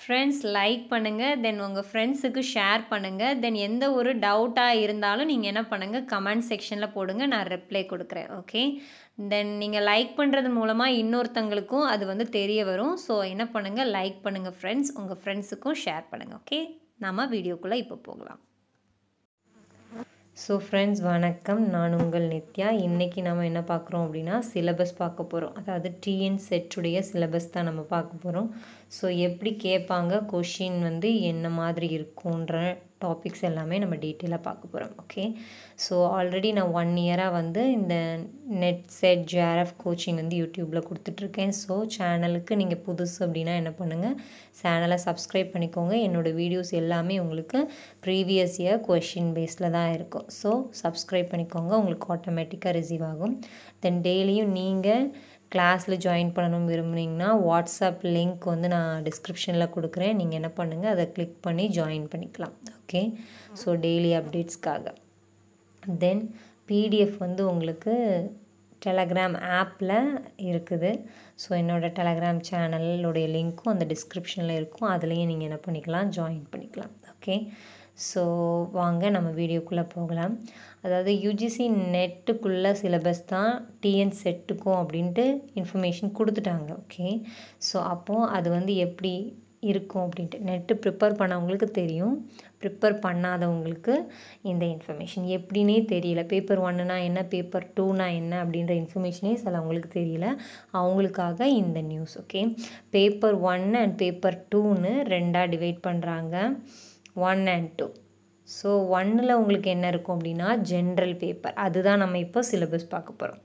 friends like பண்ணுங்கள் தென் உங்கள் ஃப்ரெண்ட்ஸுக்கு ஷேர் பண்ணுங்கள் தென் எந்த ஒரு டவுட்டாக இருந்தாலும் நீங்கள் என்ன பண்ணுங்கள் கமெண்ட் செக்ஷனில் போடுங்க நான் ரிப்ளை கொடுக்குறேன் ஓகே தென் நீங்கள் லைக் பண்ணுறது மூலமாக இன்னொருத்தங்களுக்கும் அது வந்து தெரிய வரும் ஸோ என்ன பண்ணுங்கள் லைக் பண்ணுங்கள் ஃப்ரெண்ட்ஸ் உங்கள் ஃப்ரெண்ட்ஸுக்கும் ஷேர் பண்ணுங்கள் ஓகே நம்ம வீடியோக்குள்ளே இப்போ போகலாம் ஸோ ஃப்ரெண்ட்ஸ் வணக்கம் நான் உங்கள் நித்யா இன்றைக்கி நம்ம என்ன பார்க்குறோம் அப்படின்னா சிலபஸ் பார்க்க போகிறோம் அதாவது டிஎன் செட்டுடைய சிலபஸ் தான் நம்ம பார்க்க போகிறோம் ஸோ எப்படி கேட்பாங்க கொஷின் வந்து என்ன மாதிரி இருக்குன்ற டாபிக்ஸ் எல்லாமே நம்ம டீட்டெயிலாக பார்க்க போகிறோம் ஓகே ஸோ ஆல்ரெடி நான் ஒன் இயராக வந்து இந்த நெட் செட் ஜேஆர்எஃப் கோச்சிங் வந்து யூடியூப்பில் கொடுத்துட்ருக்கேன் ஸோ சேனலுக்கு நீங்கள் புதுசு அப்படின்னா என்ன பண்ணுங்கள் சேனலை சப்ஸ்கிரைப் பண்ணிக்கோங்க என்னோடய வீடியோஸ் எல்லாமே உங்களுக்கு ப்ரீவியஸ் இயர் கொஷின் பேஸில் தான் இருக்கும் ஸோ சப்ஸ்கிரைப் பண்ணிக்கோங்க உங்களுக்கு ஆட்டோமேட்டிக்காக ரிசீவ் ஆகும் தென் டெய்லியும் நீங்கள் கிளாஸில் ஜாயின் பண்ணணும் விரும்புனீங்கன்னா வாட்ஸ்அப் லிங்க் வந்து நான் டிஸ்கிரிப்ஷனில் கொடுக்குறேன் நீங்கள் என்ன பண்ணுங்கள் அதை கிளிக் பண்ணி ஜாயின் பண்ணிக்கலாம் ஓகே ஸோ டெய்லி அப்டேட்ஸ்க்காக தென் பிடிஎஃப் வந்து உங்களுக்கு டெலகிராம் ஆப்பில் இருக்குது ஸோ என்னோடய டெலகிராம் சேனலுடைய லிங்க்கும் அந்த டிஸ்கிரிப்ஷனில் இருக்கும் அதுலேயும் நீங்கள் என்ன பண்ணிக்கலாம் ஜாயின் பண்ணிக்கலாம் ஓகே ஸோ வாங்க நம்ம வீடியோக்குள்ளே போகலாம் அதாவது யூஜிசி நெட்டுக்குள்ளே சிலபஸ் தான் டிஎன் செட்டுக்கும் அப்படின்ட்டு இன்ஃபர்மேஷன் கொடுத்துட்டாங்க ஓகே ஸோ அப்போது அது வந்து எப்படி இருக்கும் அப்படின்ட்டு நெட்டு ப்ரிப்பேர் பண்ணவங்களுக்கு தெரியும் ப்ரிப்பேர் பண்ணாதவங்களுக்கு இந்த இன்ஃபர்மேஷன் எப்படின்னே தெரியல பேப்பர் ஒன்றுனா என்ன பேப்பர் டூனா என்ன அப்படின்ற இன்ஃபர்மேஷனே சில அவங்களுக்கு தெரியல அவங்களுக்காக இந்த news okay paper one and paper டூன்னு ரெண்டாக டிவைட் பண்ணுறாங்க ஒன் அண்ட் டூ ஸோ ஒன்னில் உங்களுக்கு என்ன இருக்கும் அப்படின்னா ஜென்ரல் பேப்பர் அதுதான் நம்ம இப்போ சிலபஸ் பார்க்க போகிறோம்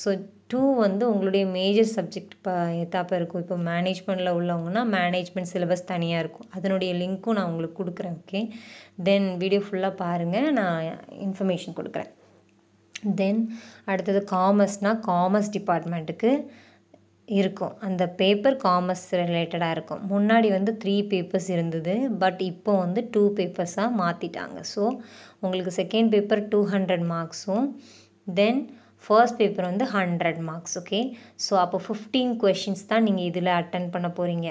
ஸோ டூ வந்து உங்களுடைய மேஜர் சப்ஜெக்ட் இப்போ எத்தாப்போ இருக்கும் இப்போ மேனேஜ்மெண்ட்டில் உள்ளவங்கன்னா மேனேஜ்மெண்ட் சிலபஸ் தனியாக இருக்கும் அதனுடைய லிங்க்கும் நான் உங்களுக்கு கொடுக்குறேன் ஓகே தென் வீடியோ ஃபுல்லாக பாருங்கள் நான் இன்ஃபர்மேஷன் கொடுக்குறேன் தென் அடுத்தது காமர்ஸ்னால் காமர்ஸ் டிபார்ட்மெண்ட்டுக்கு இருக்கும் அந்த பேப்பர் காமர்ஸ் ரிலேட்டடாக இருக்கும் முன்னாடி வந்து த்ரீ பேப்பர்ஸ் இருந்தது பட் இப்போ வந்து டூ பேப்பர்ஸாக மாற்றிட்டாங்க ஸோ உங்களுக்கு செகண்ட் பேப்பர் டூ ஹண்ட்ரட் மார்க்ஸும் தென் ஃபர்ஸ்ட் பேப்பர் வந்து ஹண்ட்ரட் மார்க்ஸ் ஓகே ஸோ அப்போ ஃபிஃப்டீன் கொஷின்ஸ் தான் நீங்கள் இதில் அட்டன் பண்ண போகிறீங்க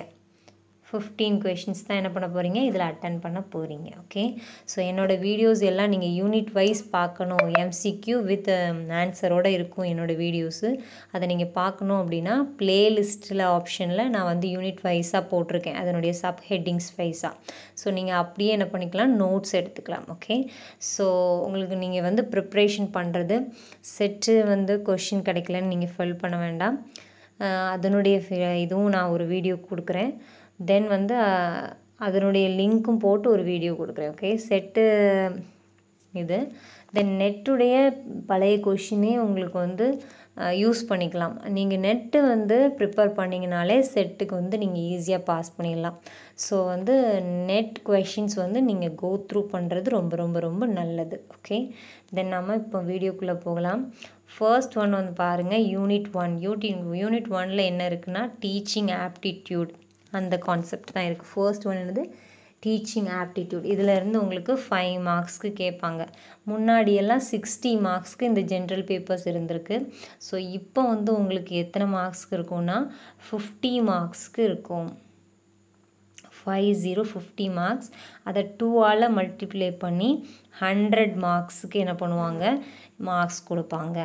ஃபிஃப்டீன் கொஷின்ஸ் தான் என்ன பண்ண போகிறீங்க இதில் அட்டன் பண்ண போகிறீங்க ஓகே ஸோ என்னோடய வீடியோஸ் எல்லாம் நீங்கள் யூனிட் வைஸ் பார்க்கணும் எம்சிக்யூ வித் ஆன்சரோடு இருக்கும் என்னோடய வீடியோஸு அதை நீங்கள் பார்க்கணும் அப்படின்னா ப்ளேலிஸ்ட்டில் ஆப்ஷனில் நான் வந்து யூனிட் வைஸாக போட்டிருக்கேன் அதனுடைய சப் ஹெட்டிங்ஸ் வைஸாக ஸோ நீங்கள் அப்படியே என்ன பண்ணிக்கலாம் நோட்ஸ் எடுத்துக்கலாம் ஓகே ஸோ உங்களுக்கு நீங்கள் வந்து ப்ரிப்ரேஷன் பண்ணுறது செட்டு வந்து கொஷின் கிடைக்கலன்னு நீங்கள் ஃபில் பண்ண வேண்டாம் அதனுடைய இதுவும் நான் ஒரு வீடியோ கொடுக்குறேன் தென் வந்து அதனுடைய லிங்க்கும் போட்டு ஒரு வீடியோ கொடுக்குறேன் ஓகே செட்டு இது தென் நெட்டுடைய பழைய கொஷினே உங்களுக்கு வந்து யூஸ் பண்ணிக்கலாம் நீங்கள் நெட்டு வந்து ப்ரிப்பேர் பண்ணிங்கனாலே செட்டுக்கு வந்து நீங்கள் ஈஸியாக பாஸ் பண்ணிடலாம் ஸோ வந்து நெட் கொஷின்ஸ் வந்து நீங்கள் கோ த்ரூ பண்ணுறது ரொம்ப ரொம்ப ரொம்ப நல்லது ஓகே தென் நம்ம இப்போ வீடியோக்குள்ளே போகலாம் ஃபர்ஸ்ட் ஒன் வந்து பாருங்கள் யூனிட் ஒன் யூடி யூனிட் ஒனில் என்ன இருக்குன்னா டீச்சிங் ஆப்டிடியூட் அந்த கான்செப்ட் தான் இருக்குது ஃபர்ஸ்ட் ஒன் என்னது டீச்சிங் ஆப்டிடியூட் இதிலேருந்து உங்களுக்கு ஃபைவ் மார்க்ஸ்க்கு கேட்பாங்க முன்னாடியெல்லாம் சிக்ஸ்டி மார்க்ஸ்க்கு இந்த ஜென்ரல் பேப்பர்ஸ் இருந்திருக்கு ஸோ இப்போ வந்து உங்களுக்கு எத்தனை மார்க்ஸ்க்கு இருக்கும்னா ஃபிஃப்டி மார்க்ஸ்க்கு இருக்கும் ஃபைவ் ஜீரோ ஃபிஃப்டி மார்க்ஸ் அதை டூவால் மல்டிப்ளை பண்ணி ஹண்ட்ரட் மார்க்ஸுக்கு என்ன பண்ணுவாங்க மார்க்ஸ் கொடுப்பாங்க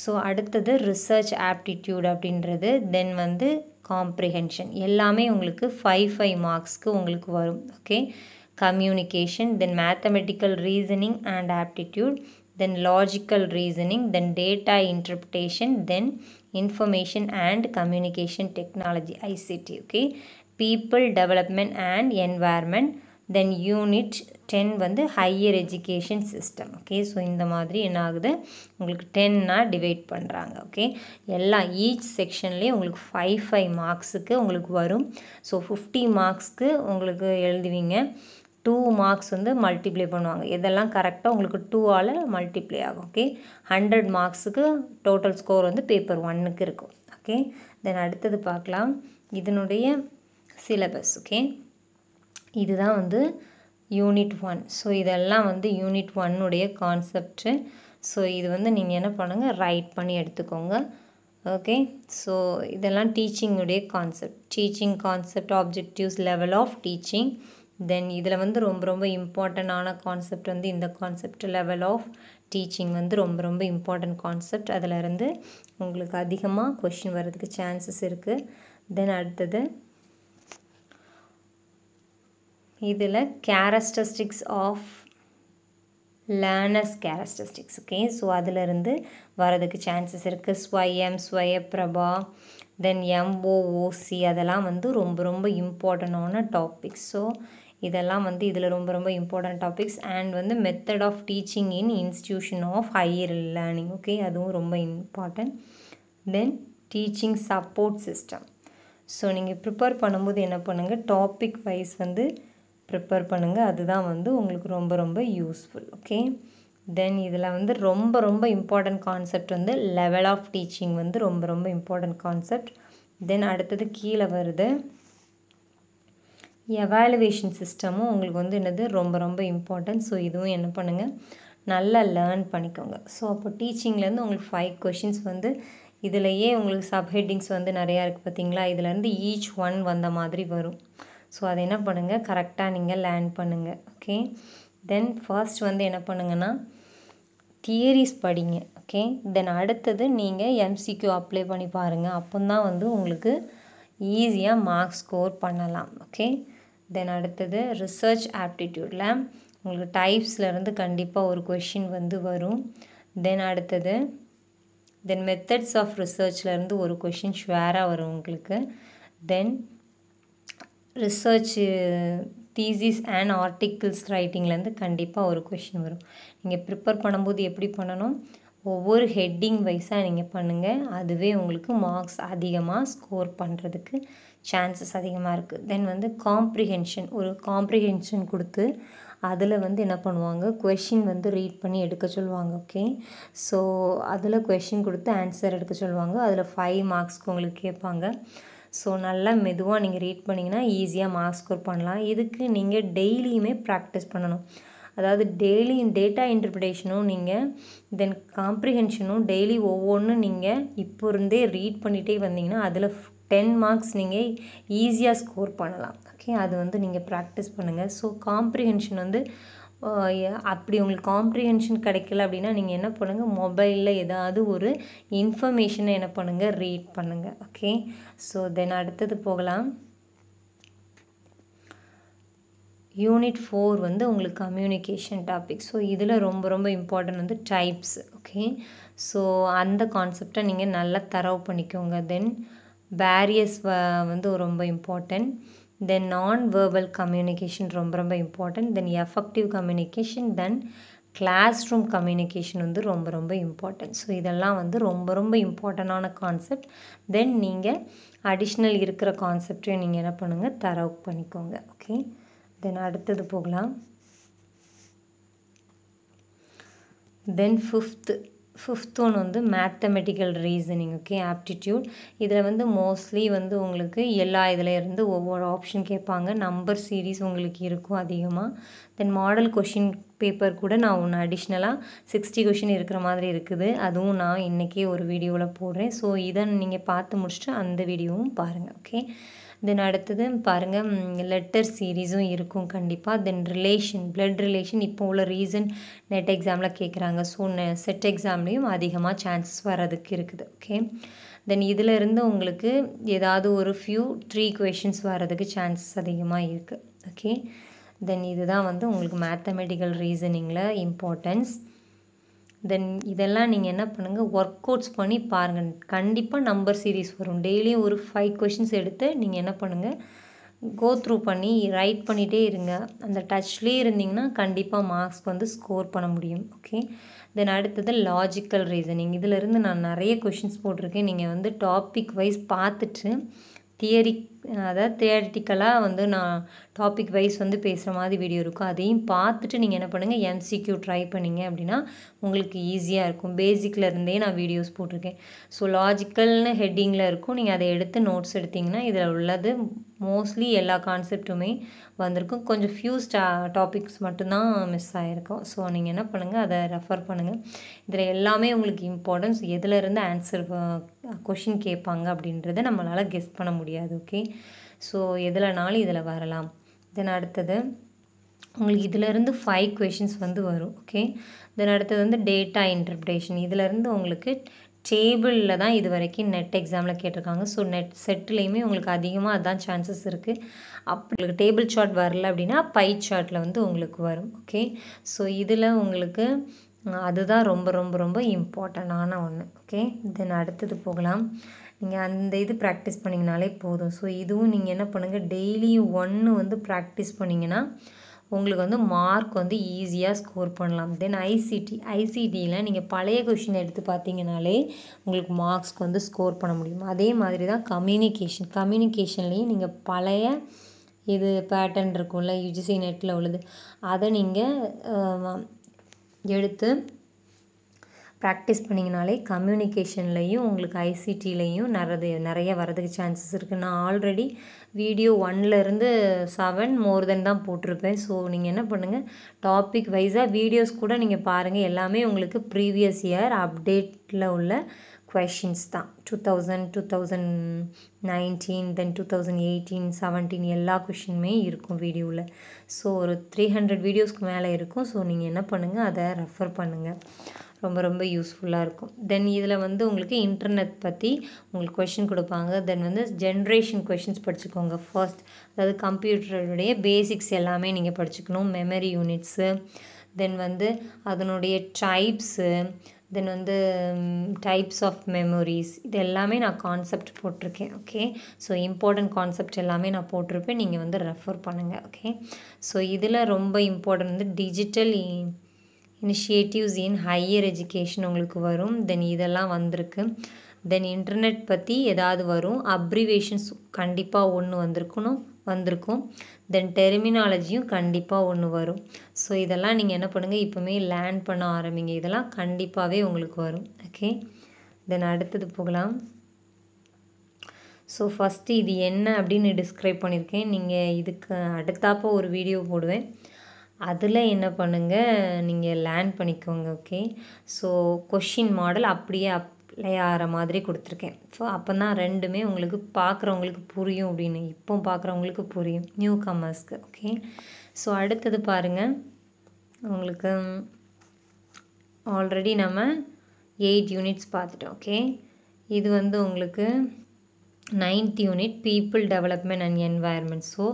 ஸோ அடுத்தது ரிசர்ச் ஆப்டிடியூட் அப்படின்றது தென் வந்து காம்ப்ரிஹென்ஷன் எல்லாமே உங்களுக்கு ஃபைவ் ஃபைவ் மார்க்ஸ்க்கு உங்களுக்கு வரும் okay communication then mathematical reasoning and aptitude then logical reasoning then data interpretation then information and communication technology ICT okay people development and environment then unit ten வந்து higher education system okay so இந்த மாதிரி என்ன ஆகுது உங்களுக்கு டென்னாக divide பண்ணுறாங்க okay எல்லாம் each செக்ஷன்லேயும் உங்களுக்கு ஃபைவ் ஃபைவ் மார்க்ஸுக்கு உங்களுக்கு வரும் ஸோ ஃபிஃப்டி மார்க்ஸ்க்கு உங்களுக்கு எழுதுவீங்க டூ மார்க்ஸ் வந்து மல்டிப்ளை பண்ணுவாங்க இதெல்லாம் கரெக்டாக உங்களுக்கு டூவால் மல்டிப்ளை ஆகும் ஓகே ஹண்ட்ரட் மார்க்ஸுக்கு டோட்டல் ஸ்கோர் வந்து பேப்பர் ஒன்னுக்கு இருக்கும் ஓகே தென் அடுத்தது பார்க்கலாம் இதனுடைய சிலபஸ் ஓகே இதுதான் வந்து யூனிட் ஒன் ஸோ இதெல்லாம் வந்து யூனிட் ஒன்னுடைய கான்செப்டு ஸோ இது வந்து நீங்கள் என்ன பண்ணுங்கள் ரைட் பண்ணி எடுத்துக்கோங்க ஓகே ஸோ இதெல்லாம் டீச்சிங்குடைய concept teaching concept objectives level of teaching then இதில் வந்து ரொம்ப ரொம்ப இம்பார்ட்டண்ட்டான கான்செப்ட் வந்து இந்த கான்செப்ட் லெவல் ஆஃப் டீச்சிங் வந்து ரொம்ப ரொம்ப இம்பார்ட்டண்ட் கான்செப்ட் அதில் இருந்து உங்களுக்கு அதிகமாக கொஷின் வர்றதுக்கு சான்சஸ் இருக்குது தென் அடுத்தது இதில் characteristics of learners characteristics okay so அதிலிருந்து வரதுக்கு சான்சஸ் இருக்குது ஸ்வயம் ஸ்வயப்பிரபா தென் எம்ஓஓசி அதெல்லாம் வந்து ரொம்ப ரொம்ப இம்பார்ட்டண்டான டாபிக்ஸ் ஸோ இதெல்லாம் வந்து இதில் ரொம்ப ரொம்ப இம்பார்ட்டன்ட் டாபிக்ஸ் அண்ட் வந்து method of teaching in institution of higher learning okay அதுவும் ரொம்ப important then teaching support system so நீங்கள் ப்ரிப்பேர் பண்ணும்போது என்ன பண்ணுங்கள் டாபிக் வைஸ் வந்து ப்ரிப்பேர் பண்ணுங்கள் அதுதான் வந்து உங்களுக்கு ரொம்ப ரொம்ப யூஸ்ஃபுல் ஓகே தென் இதில் வந்து ரொம்ப ரொம்ப இம்பார்ட்டண்ட் கான்செப்ட் வந்து லெவல் ஆஃப் டீச்சிங் வந்து ரொம்ப ரொம்ப இம்பார்ட்டண்ட் கான்செப்ட் தென் அடுத்தது கீழே வருது எவாலுவேஷன் சிஸ்டமும் உங்களுக்கு வந்து என்னது ரொம்ப ரொம்ப இம்பார்ட்டன்ட் ஸோ இதுவும் என்ன பண்ணுங்கள் நல்லா லேர்ன் பண்ணிக்கோங்க ஸோ அப்போ டீச்சிங்லேருந்து உங்களுக்கு ஃபைவ் கொஷின்ஸ் வந்து இதுலேயே உங்களுக்கு சப்ஹெட்டிங்ஸ் வந்து நிறையா இருக்குது பார்த்தீங்களா இதுலேருந்து ஈச் ஒன் வந்த மாதிரி வரும் ஸோ அதை என்ன பண்ணுங்கள் கரெக்டாக நீங்கள் லேர்ன் பண்ணுங்கள் ஓகே தென் ஃபர்ஸ்ட் வந்து என்ன பண்ணுங்கன்னா தியரிஸ் படிங்க ஓகே தென் அடுத்தது நீங்கள் எம்சிக்யூ அப்ளை பண்ணி பாருங்கள் அப்போ தான் வந்து உங்களுக்கு ஈஸியாக மார்க் ஸ்கோர் பண்ணலாம் ஓகே தென் அடுத்தது ரிசர்ச் ஆப்டிடியூடில் உங்களுக்கு டைப்ஸ்லேருந்து கண்டிப்பாக ஒரு கொஷின் வந்து வரும் தென் அடுத்தது தென் மெத்தட்ஸ் ஆஃப் ரிசர்ச்லேருந்து ஒரு கொஷின் ஷுவராக வரும் உங்களுக்கு then research thesis and articles ரைட்டிங்லேருந்து கண்டிப்பாக ஒரு கொஷின் வரும் நீங்கள் ப்ரிப்பேர் பண்ணும்போது எப்படி பண்ணணும் ஒவ்வொரு ஹெட்டிங் வைஸாக நீங்கள் பண்ணுங்கள் அதுவே உங்களுக்கு மார்க்ஸ் அதிகமாக ஸ்கோர் பண்ணுறதுக்கு சான்சஸ் அதிகமாக இருக்குது தென் வந்து காம்ப்ரிஹென்ஷன் ஒரு காம்ப்ரிஹென்ஷன் கொடுத்து அதில் வந்து என்ன பண்ணுவாங்க கொஷின் வந்து ரீட் பண்ணி எடுக்க சொல்லுவாங்க ஓகே ஸோ அதில் கொஷின் கொடுத்து ஆன்சர் எடுக்க சொல்லுவாங்க அதில் ஃபைவ் மார்க்ஸ்க்கு உங்களுக்கு கேட்பாங்க ஸோ நல்லா மெதுவாக நீங்கள் ரீட் பண்ணிங்கன்னா ஈஸியாக மார்க் ஸ்கோர் பண்ணலாம் இதுக்கு நீங்கள் டெய்லியுமே ப்ராக்டிஸ் பண்ணணும் அதாவது டெய்லி டேட்டா இன்டர்பிரிட்டேஷனும் நீங்கள் தென் காம்ப்ரிஹென்ஷனும் டெய்லி ஒவ்வொன்றும் நீங்கள் இப்போ இருந்தே ரீட் பண்ணிகிட்டே வந்தீங்கன்னா அதில் டென் மார்க்ஸ் நீங்கள் ஈஸியாக ஸ்கோர் பண்ணலாம் ஓகே அது வந்து நீங்கள் ப்ராக்டிஸ் பண்ணுங்கள் ஸோ காம்ப்ரிஹென்ஷன் வந்து அப்படி உங்களுக்கு காம்ப்ரிஹென்ஷன் கிடைக்கல அப்படின்னா நீங்கள் என்ன பண்ணுங்கள் மொபைலில் ஏதாவது ஒரு இன்ஃபர்மேஷனை என்ன பண்ணுங்கள் ரீட் பண்ணுங்கள் ஓகே ஸோ தென் அடுத்தது போகலாம் யூனிட் ஃபோர் வந்து உங்களுக்கு கம்யூனிகேஷன் டாபிக் ஸோ இதில் ரொம்ப ரொம்ப இம்பார்ட்டன்ட் வந்து டைப்ஸ் ஓகே ஸோ அந்த கான்செப்டை நீங்கள் நல்லா தரவு பண்ணிக்கோங்க தென் பேரியர்ஸ் வந்து ரொம்ப இம்பார்ட்டன்ட் தென் நான் வேர்பல் கம்யூனிகேஷன் ரொம்ப ரொம்ப important then effective communication then classroom communication வந்து ரொம்ப ரொம்ப இம்பார்ட்டன்ட் ஸோ இதெல்லாம் வந்து ரொம்ப ரொம்ப இம்பார்ட்டண்டான கான்செப்ட் தென் நீங்கள் அடிஷ்னல் இருக்கிற கான்செப்டையும் நீங்கள் என்ன பண்ணுங்கள் தரவு பண்ணிக்கோங்க ஓகே தென் அடுத்தது போகலாம் தென் ஃபிஃப்த்து ஃபிஃப்த் ஒன் வந்து மேத்தமெட்டிக்கல் ரீசனிங் ஓகே ஆப்டிடியூட் இதில் வந்து மோஸ்ட்லி வந்து உங்களுக்கு எல்லா இதில் இருந்து ஒவ்வொரு ஆப்ஷன் கேட்பாங்க நம்பர் சீரீஸ் உங்களுக்கு இருக்கும் அதிகமாக தென் மாடல் கொஷின் பேப்பர் கூட நான் ஒன்று அடிஷ்னலாக சிக்ஸ்டி கொஷின் இருக்கிற மாதிரி இருக்குது அதுவும் நான் இன்றைக்கே ஒரு வீடியோவில் போடுறேன் ஸோ இதை நீங்கள் பார்த்து முடிச்சுட்டு அந்த வீடியோவும் பாருங்கள் ஓகே தென் அடுத்தது பாருங்கள் லெட்டர் சீரீஸும் இருக்கும் கண்டிப்பாக தென் ரிலேஷன் பிளட் ரிலேஷன் இப்போ உள்ள ரீசன் நெட் எக்ஸாமில் கேட்குறாங்க ஸோ செட் எக்ஸாம்லேயும் அதிகமாக சான்சஸ் வர்றதுக்கு இருக்குது ஓகே தென் இதிலிருந்து உங்களுக்கு ஏதாவது ஒரு ஃபியூ த்ரீ கொஷின்ஸ் வர்றதுக்கு சான்சஸ் அதிகமாக இருக்குது ஓகே தென் இதுதான் வந்து உங்களுக்கு மேத்தமெட்டிக்கல் ரீசனிங்கில் இம்பார்ட்டன்ஸ் தென் இதெல்லாம் நீங்கள் என்ன பண்ணுங்கள் ஒர்க் அவுட்ஸ் பண்ணி பாருங்கள் கண்டிப்பாக நம்பர் சீரீஸ் வரும் டெய்லியும் ஒரு ஃபைவ் கொஷின்ஸ் எடுத்து நீங்கள் என்ன பண்ணுங்கள் கோ த்ரூ பண்ணி ரைட் பண்ணிகிட்டே இருங்க அந்த டச்லேயே இருந்தீங்கன்னா கண்டிப்பாக மார்க்ஸ் வந்து ஸ்கோர் பண்ண முடியும் ஓகே தென் அடுத்தது லாஜிக்கல் ரீசனிங் இதிலிருந்து நான் நிறைய கொஷின்ஸ் போட்டிருக்கேன் நீங்கள் வந்து டாபிக் வைஸ் பார்த்துட்டு தியரி அதாவது தியரிட்டிக்கலாக வந்து நான் டாபிக் வைஸ் வந்து பேசுகிற மாதிரி வீடியோ இருக்கும் அதையும் பார்த்துட்டு நீங்கள் என்ன பண்ணுங்கள் எம்சிக்யூ ட்ரை பண்ணிங்க அப்படின்னா உங்களுக்கு ஈஸியாக இருக்கும் பேசிக்கில் இருந்தே நான் வீடியோஸ் போட்டிருக்கேன் ஸோ லாஜிக்கல்னு ஹெட்டிங்கில் இருக்கும் நீங்கள் அதை எடுத்து நோட்ஸ் எடுத்திங்கன்னா இதில் உள்ளது மோஸ்ட்லி எல்லா கான்செப்ட்டுமே வந்திருக்கும் கொஞ்சம் ஃபியூ ஸ்டா டாபிக்ஸ் மட்டும்தான் மிஸ் ஆகிருக்கும் ஸோ நீங்கள் என்ன பண்ணுங்கள் அதை ரெஃபர் பண்ணுங்கள் இதில் எல்லாமே உங்களுக்கு இம்பார்ட்டன்ஸ் எதுலேருந்து ஆன்சர் கொஷின் கேட்பாங்க அப்படின்றத நம்மளால் கெஸ் பண்ண முடியாது ஓகே ஸோ எதுலனாலும் இதில் வரலாம் தென் அடுத்தது உங்களுக்கு இதிலேருந்து ஃபைவ் கொஷின்ஸ் வந்து வரும் ஓகே தென் அடுத்தது வந்து டேட்டா இன்டர்பிரேஷன் இதிலேருந்து உங்களுக்கு டேபிளில் தான் இது வரைக்கும் நெட் எக்ஸாமில் கேட்டிருக்காங்க ஸோ நெட் செட்டுலேயுமே உங்களுக்கு அதிகமாக அதுதான் சான்சஸ் இருக்குது அப்படி டேபிள் சார்ட் வரல அப்படின்னா பை சார்ட்டில் வந்து உங்களுக்கு வரும் ஓகே ஸோ இதில் உங்களுக்கு அதுதான் ரொம்ப ரொம்ப ரொம்ப இம்பார்ட்டண்டான ஒன்று ஓகே தென் அடுத்தது போகலாம் நீங்கள் அந்த இது ப்ராக்டிஸ் பண்ணிங்கனாலே போதும் ஸோ இதுவும் நீங்கள் என்ன பண்ணுங்கள் டெய்லி ஒன்று வந்து ப்ராக்டிஸ் பண்ணிங்கன்னா உங்களுக்கு வந்து மார்க் வந்து ஈஸியாக ஸ்கோர் பண்ணலாம் தென் ஐசிடி ஐசிடியில் நீங்கள் பழைய கொஷின் எடுத்து பார்த்தீங்கனாலே உங்களுக்கு மார்க்ஸ்க்கு வந்து ஸ்கோர் பண்ண முடியும் அதே மாதிரி தான் கம்யூனிகேஷன் கம்யூனிகேஷன்லேயும் நீங்கள் பழைய இது பேட்டர்ன் இருக்கும்ல யுஜிசி நெட்டில் உள்ளது அதை நீங்கள் எடுத்து ப்ராக்டிஸ் பண்ணிங்கனாலே கம்யூனிகேஷன்லேயும் உங்களுக்கு ஐசிடியிலையும் நிறது நிறைய வரதுக்கு சான்சஸ் இருக்குது நான் ஆல்ரெடி வீடியோ ஒன்லேருந்து செவன் மோர் தென் தான் போட்டிருப்பேன் ஸோ நீங்கள் என்ன பண்ணுங்கள் டாபிக் வைஸாக வீடியோஸ் கூட நீங்கள் பாருங்கள் எல்லாமே உங்களுக்கு ப்ரீவியஸ் இயர் அப்டேட்டில் உள்ள கொஷின்ஸ் தான் two thousand two thousand nineteen then two thousand eighteen seventeen எல்லா கொஷினுமே இருக்கும் வீடியோவில் ஸோ ஒரு த்ரீ ஹண்ட்ரட் வீடியோஸ்க்கு மேலே இருக்கும் ஸோ நீங்கள் என்ன பண்ணுங்கள் அதை ரெஃபர் பண்ணுங்கள் ரொம்ப ரொம்ப யூஸ்ஃபுல்லாக இருக்கும் தென் இதில் வந்து உங்களுக்கு இன்டர்நெட் பற்றி உங்களுக்கு கொஷின் கொடுப்பாங்க தென் வந்து ஜென்ரேஷன் கொஷின்ஸ் படிச்சுக்கோங்க ஃபர்ஸ்ட் அதாவது கம்ப்யூட்டருடைய பேசிக்ஸ் எல்லாமே நீங்கள் படிச்சுக்கணும் மெமரி யூனிட்ஸு தென் வந்து அதனுடைய டைப்ஸு தென் வந்து டைப்ஸ் ஆஃப் மெமரிஸ் இது எல்லாமே நான் கான்செப்ட் போட்டிருக்கேன் ஓகே ஸோ இம்பார்ட்டண்ட் கான்செப்ட் எல்லாமே நான் போட்டிருப்பேன் நீங்கள் வந்து ரெஃபர் பண்ணுங்கள் ஓகே ஸோ இதில் ரொம்ப இம்பார்ட்டன்ட் வந்து digital initiatives in higher education உங்களுக்கு வரும் தென் இதெல்லாம் வந்திருக்கு தென் இன்டர்நெட் பற்றி ஏதாவது வரும் அப்ரிவேஷன்ஸ் கண்டிப்பாக ஒன்று வந்திருக்கணும் வந்திருக்கும் தென் டெர்மினாலஜியும் கண்டிப்பாக ஒன்று வரும் ஸோ இதெல்லாம் நீங்கள் என்ன பண்ணுங்கள் இப்போமே லேர்ன் பண்ண ஆரம்பிங்க இதெல்லாம் கண்டிப்பாகவே உங்களுக்கு வரும் ஓகே தென் அடுத்தது போகலாம் ஸோ ஃபஸ்ட்டு இது என்ன அப்படின்னு டிஸ்கிரைப் பண்ணியிருக்கேன் நீங்கள் இதுக்கு அடுத்தாப்போ ஒரு வீடியோ போடுவேன் அதில் என்ன பண்ணுங்கள் நீங்கள் லேர்ன் பண்ணிக்கோங்க ஓகே ஸோ கொஷின் மாடல் அப்படியே அப்ளை ஆகிற மாதிரி கொடுத்துருக்கேன் ஸோ அப்போ தான் ரெண்டுமே உங்களுக்கு பார்க்குறவங்களுக்கு புரியும் அப்படின்னு இப்போ பார்க்குறவங்களுக்கு புரியும் நியூ கமர்ஸ்க்கு ஓகே ஸோ அடுத்தது பாருங்கள் உங்களுக்கு ஆல்ரெடி நம்ம எயிட் யூனிட்ஸ் பார்த்துட்டோம் ஓகே இது வந்து உங்களுக்கு ninth unit people development and environment so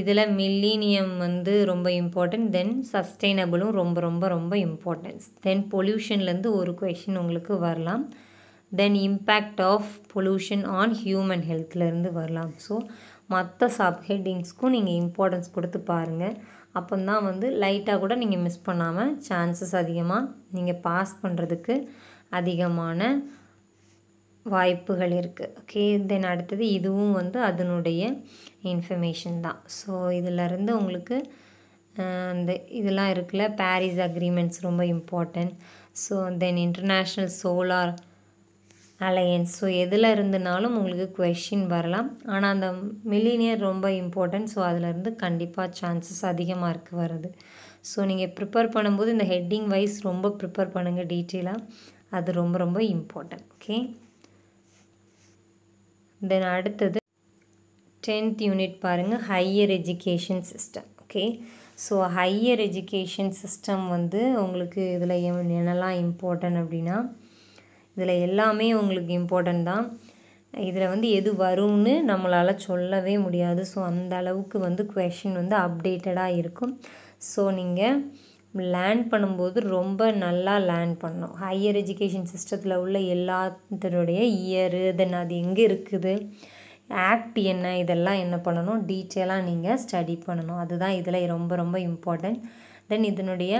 இதில் மில்லீனியம் வந்து ரொம்ப இம்பார்ட்டன்ட் தென் சஸ்டைனபிளும் ரொம்ப ரொம்ப ரொம்ப இம்பார்ட்டன்ஸ் தென் பொல்யூஷன்லேருந்து ஒரு கொஷின் உங்களுக்கு வரலாம் then impact of pollution on human ஹெல்த்லேருந்து வரலாம் ஸோ மற்ற சப் ஹெட்டிங்ஸ்க்கும் நீங்கள் இம்பார்ட்டன்ஸ் கொடுத்து பாருங்கள் அப்போ தான் வந்து லைட்டாக கூட நீங்கள் மிஸ் பண்ணாமல் சான்சஸ் அதிகமாக நீங்கள் பாஸ் பண்ணுறதுக்கு அதிகமான வாய்ப்புகள் இருக்குது ஓகே தென் அடுத்தது இதுவும் வந்து அதனுடைய இன்ஃபர்மேஷன் தான் ஸோ இதிலருந்து உங்களுக்கு அந்த இதெல்லாம் இருக்குல்ல பாரிஸ் அக்ரிமெண்ட்ஸ் ரொம்ப important so then international solar alliance so எதில் இருந்துனாலும் உங்களுக்கு கொஷின் வரலாம் ஆனால் அந்த மில்லினியர் ரொம்ப இம்பார்ட்டன்ட் ஸோ அதிலேருந்து கண்டிப்பாக சான்சஸ் அதிகமாக இருக்குது வருது ஸோ நீங்கள் ப்ரிப்பேர் பண்ணும்போது இந்த ஹெட்டிங் வைஸ் ரொம்ப ப்ரிப்பேர் பண்ணுங்கள் டீட்டெயிலாக அது ரொம்ப ரொம்ப இம்பார்ட்டன்ட் ஓகே தென் அடுத்தது டென்த் யூனிட் பாருங்கள் higher education system okay so higher education system வந்து உங்களுக்கு இதில் என்னெல்லாம் இம்பார்ட்டன்ட் அப்படின்னா இதில் எல்லாமே உங்களுக்கு இம்பார்ட்டன்ட் தான் இதில் வந்து எது வரும்னு நம்மளால் சொல்லவே முடியாது ஸோ அந்த அளவுக்கு வந்து கொஷின் வந்து அப்டேட்டடாக இருக்கும் ஸோ நீங்கள் லேண்ட் பண்ணும்போது ரொம்ப நல்லா லேண்ட் பண்ணணும் ஹையர் எஜுகேஷன் சிஸ்டத்தில் உள்ள எல்லாத்தருடைய இயரு தென் அது எங்கே இருக்குது ஆக்ட் என்ன இதெல்லாம் என்ன பண்ணணும் டீட்டெயிலாக நீங்கள் ஸ்டடி பண்ணணும் அதுதான் இதில் ரொம்ப ரொம்ப இம்பார்ட்டண்ட் தென் இதனுடைய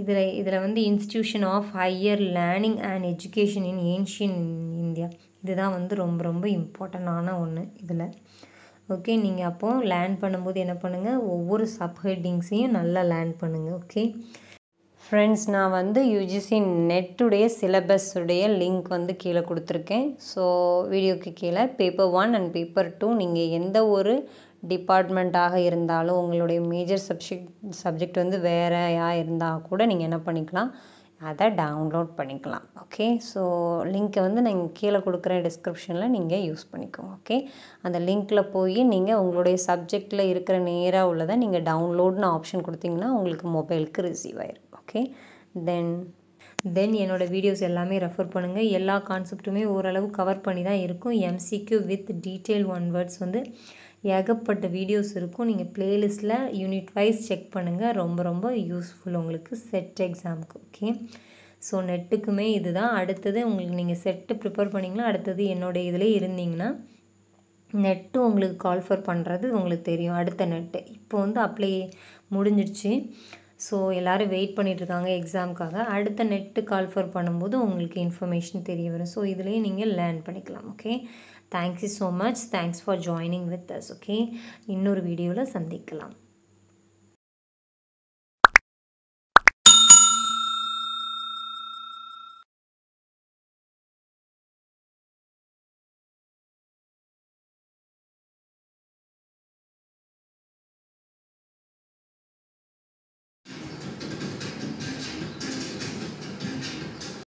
இதில் இதில் வந்து institution of higher learning and education in ancient India இதுதான் வந்து ரொம்ப ரொம்ப இம்பார்ட்டண்ட்டான ஒன்று இதில் ஓகே நீங்கள் அப்போது லேர்ன் பண்ணும்போது என்ன பண்ணுங்கள் ஒவ்வொரு சப் ஹெட்டிங்ஸையும் நல்லா லேர்ன் பண்ணுங்கள் ஓகே ஃப்ரெண்ட்ஸ் நான் வந்து யூஜிசி நெட்டுடைய சிலபஸுடைய லிங்க் வந்து கீழே கொடுத்துருக்கேன் ஸோ வீடியோக்கு கீழே paper one and paper two நீங்கள் எந்த ஒரு டிபார்ட்மெண்ட்டாக இருந்தாலும் உங்களுடைய மேஜர் சப்ஜெக்ட் சப்ஜெக்ட் வந்து வேறையாக இருந்தால் கூட நீங்கள் என்ன பண்ணிக்கலாம் அதை டவுன்லோட் பண்ணிக்கலாம் ஓகே ஸோ லிங்க்கை வந்து இங்கே கீழே கொடுக்குற டிஸ்கிரிப்ஷனில் நீங்கள் யூஸ் பண்ணிக்கோங்க ஓகே அந்த லிங்க்கில் போய் நீங்கள் உங்களுடைய சப்ஜெக்டில் இருக்கிற நேராக உள்ளதை நீங்கள் டவுன்லோடுன்னு ஆப்ஷன் கொடுத்தீங்கன்னா உங்களுக்கு மொபைலுக்கு ரிசீவ் ஆயிருக்கும் ஓகே தென் தென் என்னோடய வீடியோஸ் எல்லாமே ரெஃபர் பண்ணுங்கள் எல்லா கான்செப்ட்டுமே ஓரளவு கவர் பண்ணி தான் இருக்கும் MCQ with detail one words வந்து ஏகப்பட்ட வீடியோஸ் இருக்கும் நீங்கள் ப்ளேலிஸ்ட்டில் யூனிட் வைஸ் செக் பண்ணுங்கள் ரொம்ப ரொம்ப யூஸ்ஃபுல் உங்களுக்கு செட் எக்ஸாமுக்கு ஓகே ஸோ நெட்டுக்குமே இதுதான் அடுத்தது உங்களுக்கு நீங்கள் செட்டு ப்ரிப்பேர் பண்ணிங்கன்னா அடுத்தது என்னோடய இதில் இருந்தீங்கன்னா நெட்டு உங்களுக்கு கால்ஃபர் பண்ணுறது உங்களுக்கு தெரியும் அடுத்த நெட்டு இப்போ வந்து அப்ளை முடிஞ்சிடுச்சு ஸோ எல்லோரும் வெயிட் பண்ணிகிட்ருக்காங்க எக்ஸாமுக்காக அடுத்த நெட்டு கால்ஃபர் பண்ணும்போது உங்களுக்கு இன்ஃபர்மேஷன் தெரிய வரும் ஸோ இதுலேயே நீங்கள் லேர்ன் பண்ணிக்கலாம் okay thank you so much thanks for joining with us okay இன்னொரு வீடியோவில் சந்திக்கலாம்